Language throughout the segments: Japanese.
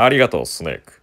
ありがとう、スネーク。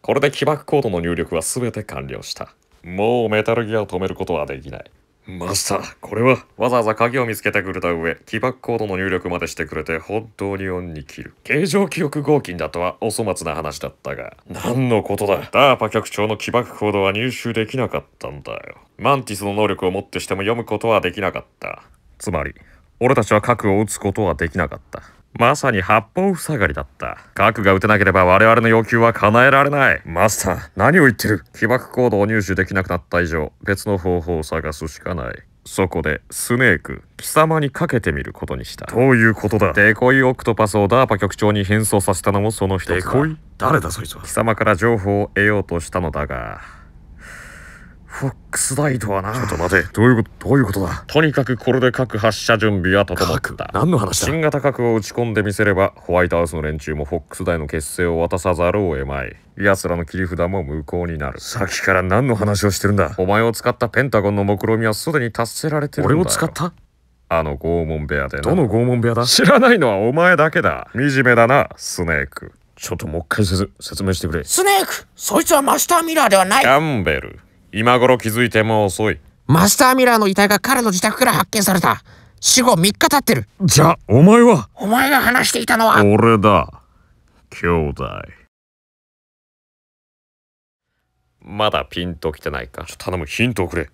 これで起爆コードの入力は全て完了した。もうメタルギアを止めることはできない。マスター、これはわざわざ鍵を見つけてくれた上、起爆コードの入力までしてくれて本当に恩に切る。形状記憶合金だとはお粗末な話だったが、何のことだダーパ局長の起爆コードは入手できなかったんだよ。マンティスの能力をもってしても読むことはできなかった。つまり、俺たちは核を撃つことはできなかった。まさに八方塞がりだった。核が撃てなければ我々の要求は叶えられない。マスター、何を言ってる起爆コードを入手できなくなった以上、別の方法を探すしかない。そこで、スネーク、貴様にかけてみることにした。どういうことだデコイオクトパスをダーパ局長に変装させたのもその一つだ。デコイ誰だそいつは。貴様から情報を得ようとしたのだが、フォックスダイトはなちょっと待てどういうことどういうことだとにかくこれで各発射準備は整った何の話だ新型核を打ち込んでみせればホワイトハウスの連中もフォックスダイの結成を渡さざるを得まい奴らの切り札も無効になるさっきから何の話をしてるんだお前を使ったペンタゴンの目論見みはすでに達せられてるんだ俺を使ったあの拷問部屋でどの拷問部屋だ知らないのはお前だけだ惨めだなスネークちょっともう一回説明してくれスネークそいつはマスターミラーではないキャンベル今頃気づいても遅いマスターミラーの遺体が彼の自宅から発見された死後3日経ってるじゃあお前はお前が話していたのは俺だ兄弟まだピンときてないか頼むヒントをくれ